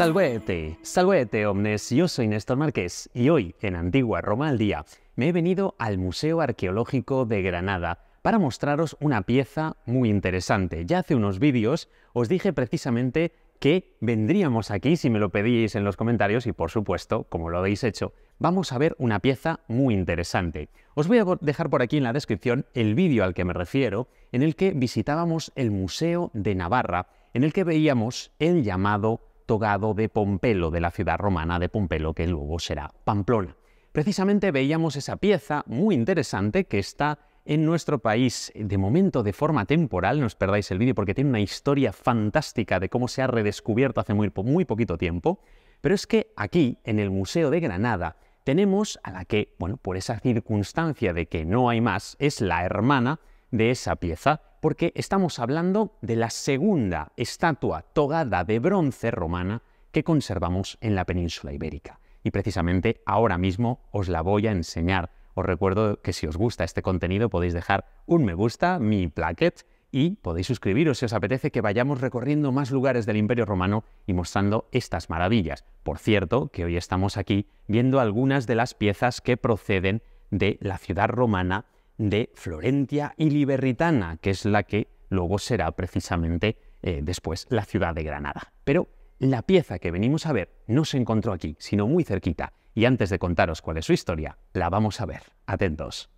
Salvete, salvete omnes, yo soy Néstor Márquez y hoy en Antigua Roma al Día me he venido al Museo Arqueológico de Granada para mostraros una pieza muy interesante. Ya hace unos vídeos os dije precisamente que vendríamos aquí si me lo pedíais en los comentarios y por supuesto, como lo habéis hecho, vamos a ver una pieza muy interesante. Os voy a dejar por aquí en la descripción el vídeo al que me refiero, en el que visitábamos el Museo de Navarra, en el que veíamos el llamado togado de Pompelo, de la ciudad romana de Pompelo, que luego será Pamplona. Precisamente veíamos esa pieza muy interesante que está en nuestro país, de momento de forma temporal, no os perdáis el vídeo porque tiene una historia fantástica de cómo se ha redescubierto hace muy, muy poquito tiempo, pero es que aquí, en el Museo de Granada, tenemos a la que, bueno, por esa circunstancia de que no hay más, es la hermana de esa pieza, porque estamos hablando de la segunda estatua togada de bronce romana que conservamos en la península ibérica. Y precisamente ahora mismo os la voy a enseñar. Os recuerdo que si os gusta este contenido podéis dejar un me gusta, mi plaquet, y podéis suscribiros si os apetece que vayamos recorriendo más lugares del Imperio Romano y mostrando estas maravillas. Por cierto, que hoy estamos aquí viendo algunas de las piezas que proceden de la ciudad romana de Florentia y Liberitana, que es la que luego será precisamente eh, después la ciudad de Granada. Pero la pieza que venimos a ver no se encontró aquí, sino muy cerquita, y antes de contaros cuál es su historia, la vamos a ver. Atentos.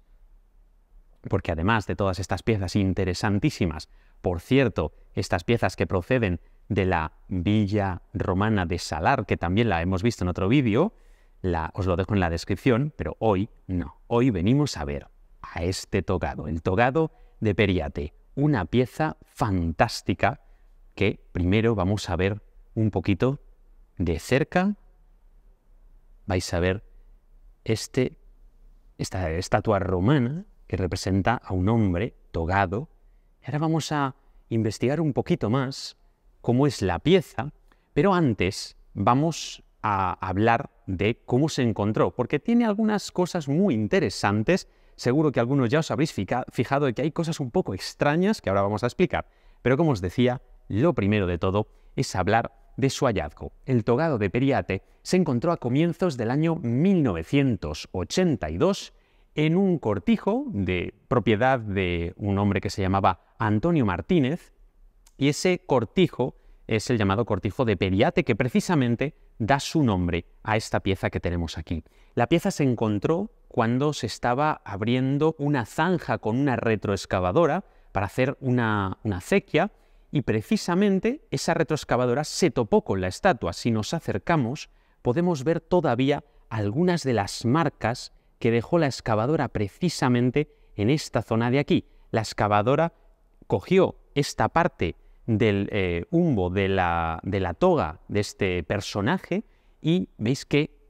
Porque además de todas estas piezas interesantísimas, por cierto, estas piezas que proceden de la villa romana de Salar, que también la hemos visto en otro vídeo, la, os lo dejo en la descripción, pero hoy no. Hoy venimos a ver a este togado, el togado de Periate, una pieza fantástica que primero vamos a ver un poquito de cerca. Vais a ver este, esta estatua romana que representa a un hombre togado. Ahora vamos a investigar un poquito más cómo es la pieza, pero antes vamos a hablar de cómo se encontró, porque tiene algunas cosas muy interesantes Seguro que algunos ya os habréis fijado de que hay cosas un poco extrañas que ahora vamos a explicar. Pero como os decía, lo primero de todo es hablar de su hallazgo. El togado de Periate se encontró a comienzos del año 1982 en un cortijo de propiedad de un hombre que se llamaba Antonio Martínez, y ese cortijo es el llamado cortijo de Periate, que precisamente da su nombre a esta pieza que tenemos aquí. La pieza se encontró cuando se estaba abriendo una zanja con una retroexcavadora para hacer una, acequia y precisamente esa retroexcavadora se topó con la estatua. Si nos acercamos podemos ver todavía algunas de las marcas que dejó la excavadora precisamente en esta zona de aquí. La excavadora cogió esta parte del eh, humbo de la, de la toga de este personaje y veis que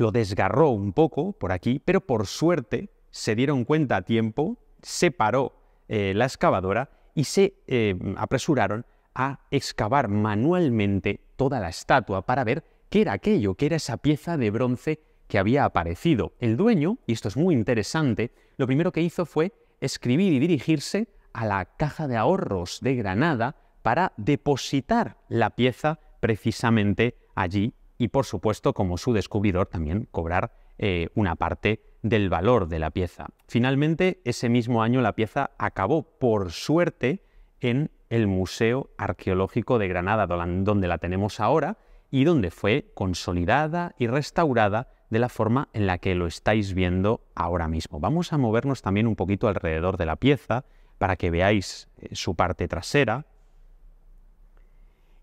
lo desgarró un poco por aquí, pero por suerte se dieron cuenta a tiempo, se paró eh, la excavadora y se eh, apresuraron a excavar manualmente toda la estatua para ver qué era aquello, qué era esa pieza de bronce que había aparecido. El dueño, y esto es muy interesante, lo primero que hizo fue escribir y dirigirse a la caja de ahorros de Granada para depositar la pieza precisamente allí y, por supuesto, como su descubridor, también cobrar eh, una parte del valor de la pieza. Finalmente, ese mismo año la pieza acabó, por suerte, en el Museo Arqueológico de Granada, donde la tenemos ahora y donde fue consolidada y restaurada de la forma en la que lo estáis viendo ahora mismo. Vamos a movernos también un poquito alrededor de la pieza para que veáis eh, su parte trasera,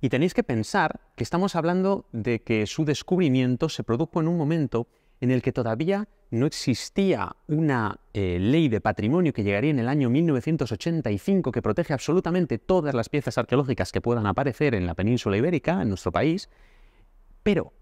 y tenéis que pensar que estamos hablando de que su descubrimiento se produjo en un momento en el que todavía no existía una eh, ley de patrimonio que llegaría en el año 1985 que protege absolutamente todas las piezas arqueológicas que puedan aparecer en la península ibérica, en nuestro país, pero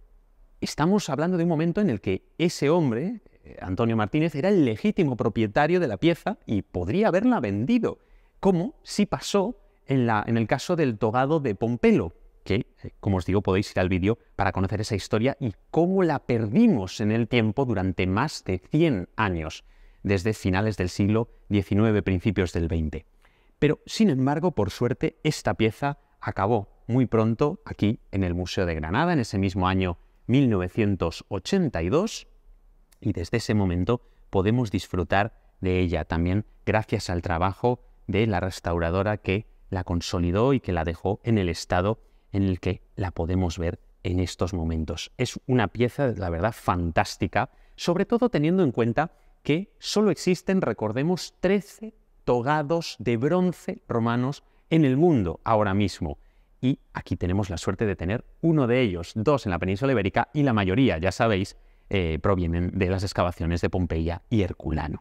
estamos hablando de un momento en el que ese hombre, eh, Antonio Martínez, era el legítimo propietario de la pieza y podría haberla vendido, como si pasó en, el caso del togado de Pompelo, que, eh, como os digo, podéis ir al vídeo para conocer esa historia y cómo la perdimos en el tiempo durante más de 100 años, desde finales del siglo XIX, principios del XX. Pero, sin embargo, por suerte, esta pieza acabó muy pronto aquí en el Museo de Granada, en ese mismo año 1982, y desde ese momento podemos disfrutar de ella también gracias al trabajo de la restauradora que la consolidó y que la dejó en el estado en el que la podemos ver en estos momentos. Es una pieza, la verdad, fantástica, sobre todo teniendo en cuenta que solo existen, recordemos, 13 togados de bronce romanos en el mundo ahora mismo. Y aquí tenemos la suerte de tener uno de ellos, dos en la península ibérica y la mayoría, ya sabéis, eh, provienen de las excavaciones de Pompeya y Herculano.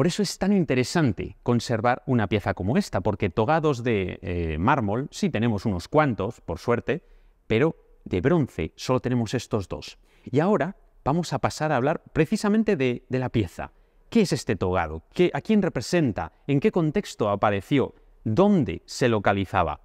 Por eso es tan interesante conservar una pieza como esta, porque togados de eh, mármol sí tenemos unos cuantos, por suerte, pero de bronce solo tenemos estos dos. Y ahora vamos a pasar a hablar precisamente de, de la pieza. ¿Qué es este togado? ¿A quién representa? ¿En qué contexto apareció? ¿Dónde se localizaba?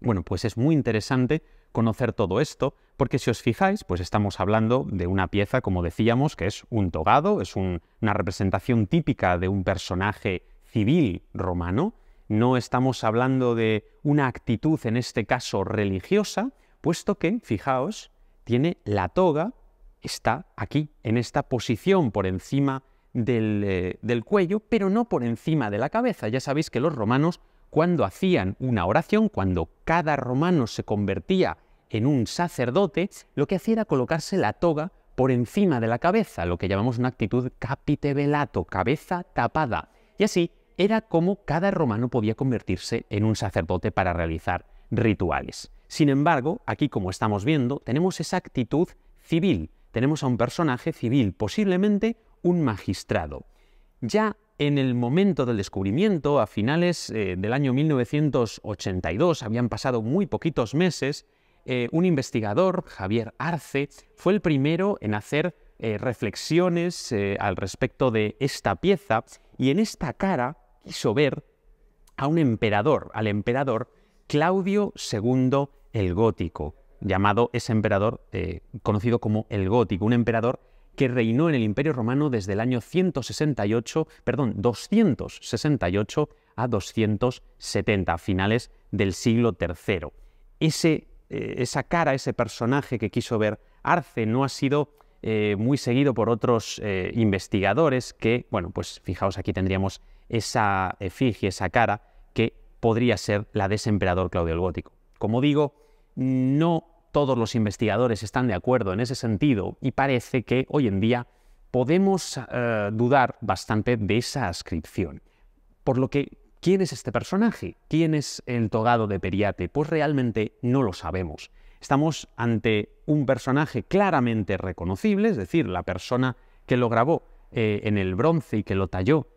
Bueno, pues es muy interesante conocer todo esto, porque si os fijáis, pues estamos hablando de una pieza, como decíamos, que es un togado, es una representación típica de un personaje civil romano, no estamos hablando de una actitud, en este caso religiosa, puesto que, fijaos, tiene la toga, está aquí, en esta posición por encima del, eh, del, cuello, pero no por encima de la cabeza. Ya sabéis que los romanos, cuando hacían una oración, cuando cada romano se convertía en un sacerdote, lo que hacía era colocarse la toga por encima de la cabeza, lo que llamamos una actitud capite velato, cabeza tapada. Y así era como cada romano podía convertirse en un sacerdote para realizar rituales. Sin embargo, aquí como estamos viendo, tenemos esa actitud civil, tenemos a un personaje civil, posiblemente un magistrado. Ya en el momento del descubrimiento, a finales eh, del año 1982, habían pasado muy poquitos meses, eh, un investigador, Javier Arce, fue el primero en hacer eh, reflexiones eh, al respecto de esta pieza y en esta cara quiso ver a un emperador, al emperador Claudio II el Gótico, llamado ese emperador conocido como el Gótico, un emperador que reinó en el Imperio Romano desde el año 168, perdón, 268 a 270, a finales del siglo III. Ese eh, esa cara, ese personaje que quiso ver Arce, no ha sido eh, muy seguido por otros eh, investigadores que, bueno, pues fijaos, aquí tendríamos esa efigie, esa cara, que podría ser la de ese emperador Claudio el Gótico. Como digo, no todos los investigadores están de acuerdo en ese sentido y parece que hoy en día podemos dudar bastante de esa ascripción. Por lo que ¿Quién es este personaje? ¿Quién es el togado de Periate? Pues realmente no lo sabemos. Estamos ante un personaje claramente reconocible, es decir, la persona que lo grabó eh, en el bronce y que lo talló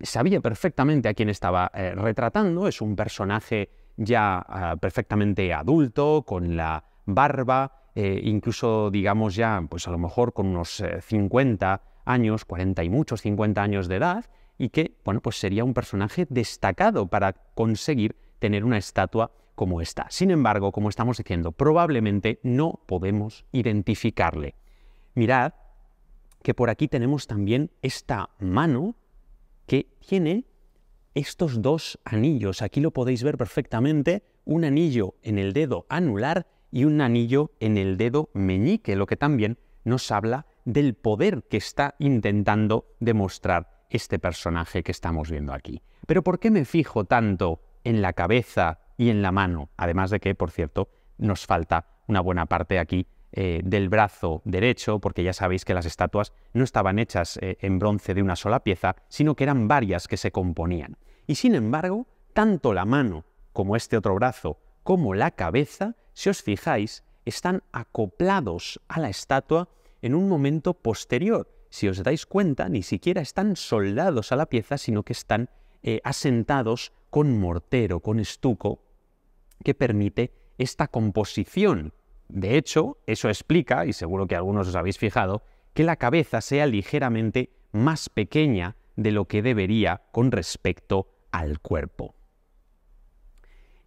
sabía perfectamente a quién estaba eh, retratando. Es un personaje ya ah, perfectamente adulto, con la barba, eh, incluso, digamos, ya, pues a lo mejor con unos 50 años, 40 y muchos, 50 años de edad, y que, bueno, pues sería un personaje destacado para conseguir tener una estatua como esta. Sin embargo, como estamos diciendo, probablemente no podemos identificarle. Mirad que por aquí tenemos también esta mano que tiene estos dos anillos. Aquí lo podéis ver perfectamente, un anillo en el dedo anular y un anillo en el dedo meñique, lo que también nos habla del poder que está intentando demostrar este personaje que estamos viendo aquí. Pero ¿por qué me fijo tanto en la cabeza y en la mano? Además de que, por cierto, nos falta una buena parte aquí eh, del brazo derecho, porque ya sabéis que las estatuas no estaban hechas eh, en bronce de una sola pieza, sino que eran varias que se componían. Y sin embargo, tanto la mano como este otro brazo, como la cabeza, si os fijáis, están acoplados a la estatua en un momento posterior, si os dais cuenta, ni siquiera están soldados a la pieza, sino que están eh, asentados con mortero, con estuco, que permite esta composición. De hecho, eso explica, y seguro que algunos os habéis fijado, que la cabeza sea ligeramente más pequeña de lo que debería con respecto al cuerpo.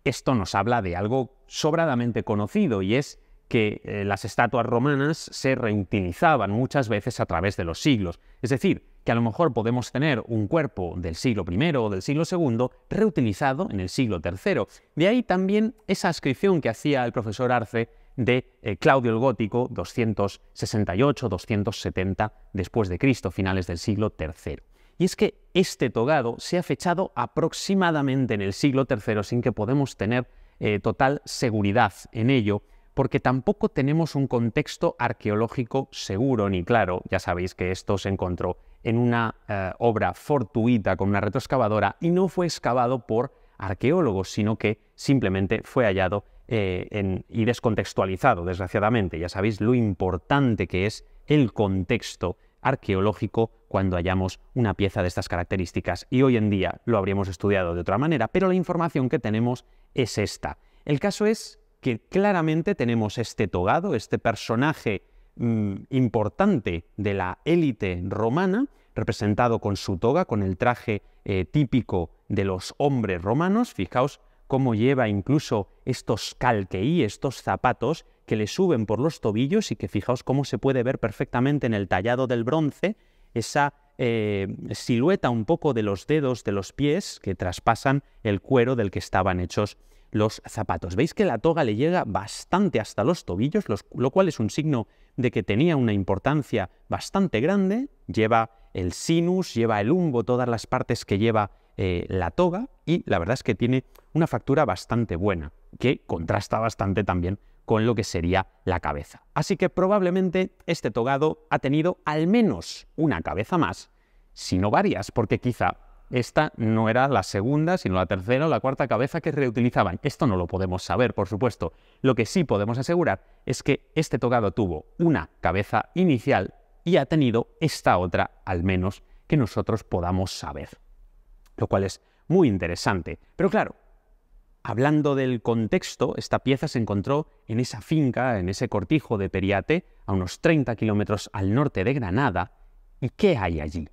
Esto nos habla de algo sobradamente conocido y es que eh, las estatuas romanas se reutilizaban muchas veces a través de los siglos. Es decir, que a lo mejor podemos tener un cuerpo del siglo I o del siglo II reutilizado en el siglo III. De ahí también esa ascripción que hacía el profesor Arce de eh, Claudio el Gótico 268-270 después de Cristo, finales del siglo III. Y es que este togado se ha fechado aproximadamente en el siglo III sin que podemos tener eh, total seguridad en ello, porque tampoco tenemos un contexto arqueológico seguro ni claro. Ya sabéis que esto se encontró en una eh, obra fortuita con una retroexcavadora y no fue excavado por arqueólogos, sino que simplemente fue hallado eh, y descontextualizado, desgraciadamente. Ya sabéis lo importante que es el contexto arqueológico cuando hallamos una pieza de estas características y hoy en día lo habríamos estudiado de otra manera, pero la información que tenemos es esta. El caso es que claramente tenemos este togado, este personaje mm, importante de la élite romana, representado con su toga, con el traje eh, típico de los hombres romanos. Fijaos cómo lleva incluso estos calqueí, estos zapatos que le suben por los tobillos y que fijaos cómo se puede ver perfectamente en el tallado del bronce esa eh, silueta un poco de los dedos de los pies que traspasan el cuero del que estaban hechos los zapatos. Veis que la toga le llega bastante hasta los tobillos, lo cual es un signo de que tenía una importancia bastante grande. Lleva el sinus, lleva el humbo, todas las partes que lleva eh, la toga y la verdad es que tiene una factura bastante buena, que contrasta bastante también con lo que sería la cabeza. Así que probablemente este togado ha tenido al menos una cabeza más, si no varias, porque quizá esta no era la segunda, sino la tercera o la cuarta cabeza que reutilizaban. Esto no lo podemos saber, por supuesto. Lo que sí podemos asegurar es que este tocado tuvo una cabeza inicial y ha tenido esta otra, al menos que nosotros podamos saber. Lo cual es muy interesante. Pero claro, hablando del contexto, esta pieza se encontró en esa finca, en ese cortijo de Periate, a unos 30 kilómetros al norte de Granada. ¿Y qué hay allí?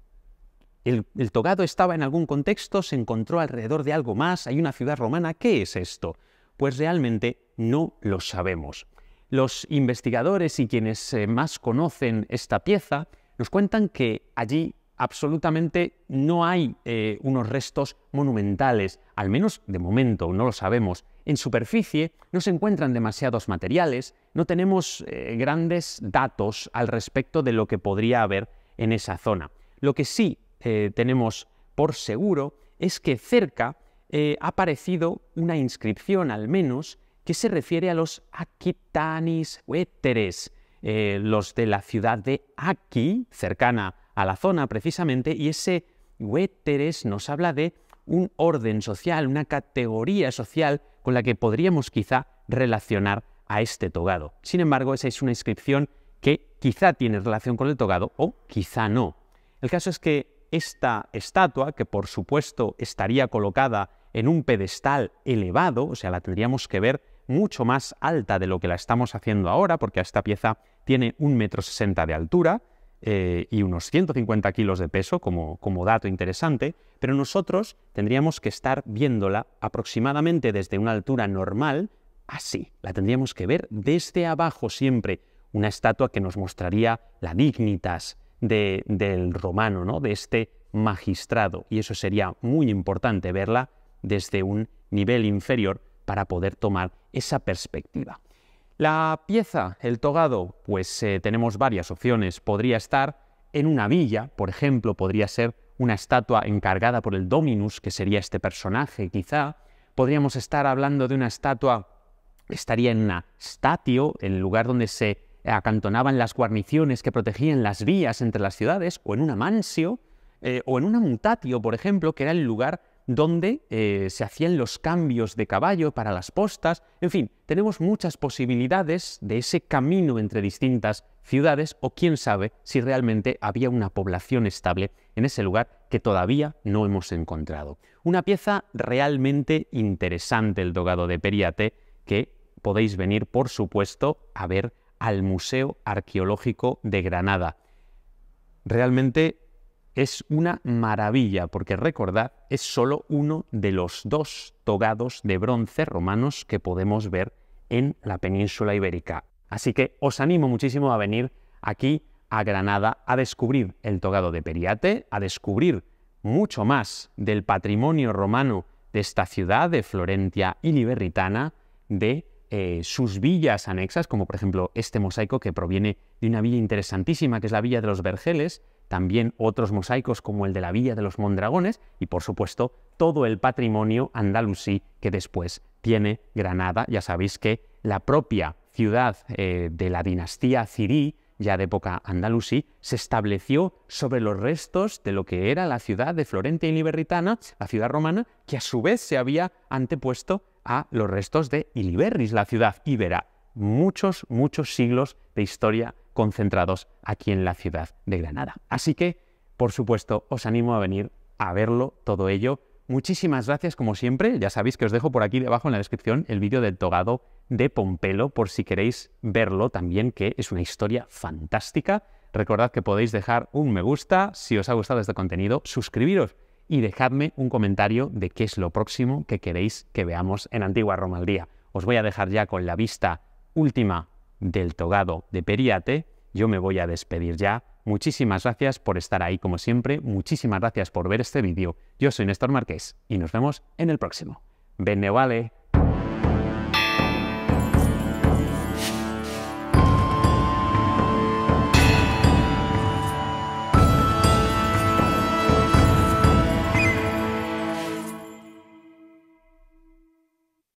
El, togado estaba en algún contexto, se encontró alrededor de algo más, hay una ciudad romana, ¿qué es esto? Pues realmente no lo sabemos. Los investigadores y quienes eh, más conocen esta pieza nos cuentan que allí absolutamente no hay eh, unos restos monumentales, al menos de momento, no lo sabemos. En superficie no se encuentran demasiados materiales, no tenemos eh, grandes datos al respecto de lo que podría haber en esa zona. Lo que sí eh, tenemos por seguro es que cerca eh, ha aparecido una inscripción al menos que se refiere a los Aquitanis huéteres, eh, los de la ciudad de Aki, cercana a la zona precisamente, y ese huéteres nos habla de un orden social, una categoría social con la que podríamos quizá relacionar a este togado. Sin embargo, esa es una inscripción que quizá tiene relación con el togado o quizá no. El caso es que esta estatua, que por supuesto estaría colocada en un pedestal elevado, o sea, la tendríamos que ver mucho más alta de lo que la estamos haciendo ahora, porque esta pieza tiene un metro sesenta de altura eh, y unos 150 kilos de peso, como, como dato interesante, pero nosotros tendríamos que estar viéndola aproximadamente desde una altura normal, así, la tendríamos que ver desde abajo siempre, una estatua que nos mostraría la dignitas, del romano, ¿no? de este magistrado. Y eso sería muy importante verla desde un nivel inferior para poder tomar esa perspectiva. La pieza, el togado, pues eh, tenemos varias opciones. Podría estar en una villa, por ejemplo, podría ser una estatua encargada por el Dominus, que sería este personaje quizá. Podríamos estar hablando de una estatua, estaría en una statio, en el lugar donde se acantonaban las guarniciones que protegían las vías entre las ciudades, o en un mansio, eh, o en una mutatio, por ejemplo, que era el lugar donde eh, se hacían los cambios de caballo para las postas. En fin, tenemos muchas posibilidades de ese camino entre distintas ciudades o quién sabe si realmente había una población estable en ese lugar que todavía no hemos encontrado. Una pieza realmente interesante el dogado de Periate que podéis venir, por supuesto, a ver al Museo Arqueológico de Granada. Realmente es una maravilla, porque recordad, es solo uno de los dos togados de bronce romanos que podemos ver en la península ibérica. Así que os animo muchísimo a venir aquí a Granada a descubrir el togado de Periate, a descubrir mucho más del patrimonio romano de esta ciudad de Florentia y de eh, sus villas anexas, como por ejemplo este mosaico que proviene de una villa interesantísima, que es la Villa de los Vergeles, también otros mosaicos como el de la Villa de los Mondragones y por supuesto todo el patrimonio andalusí que después tiene Granada. Ya sabéis que la propia ciudad eh, de la dinastía Cirí, ya de época andalusí, se estableció sobre los restos de lo que era la ciudad de Florente y Liberritana, la ciudad romana, que a su vez se había antepuesto a los restos de Iliberris, la ciudad verá Muchos, muchos siglos de historia concentrados aquí en la ciudad de Granada. Así que, por supuesto, os animo a venir a verlo todo ello. Muchísimas gracias, como siempre. Ya sabéis que os dejo por aquí debajo en la descripción el vídeo del togado de Pompelo, por si queréis verlo también, que es una historia fantástica. Recordad que podéis dejar un me gusta si os ha gustado este contenido, suscribiros y dejadme un comentario de qué es lo próximo que queréis que veamos en Antigua Romaldía. Os voy a dejar ya con la vista última del togado de Periate. Yo me voy a despedir ya. Muchísimas gracias por estar ahí como siempre. Muchísimas gracias por ver este vídeo. Yo soy Néstor Marqués y nos vemos en el próximo. Bene vale.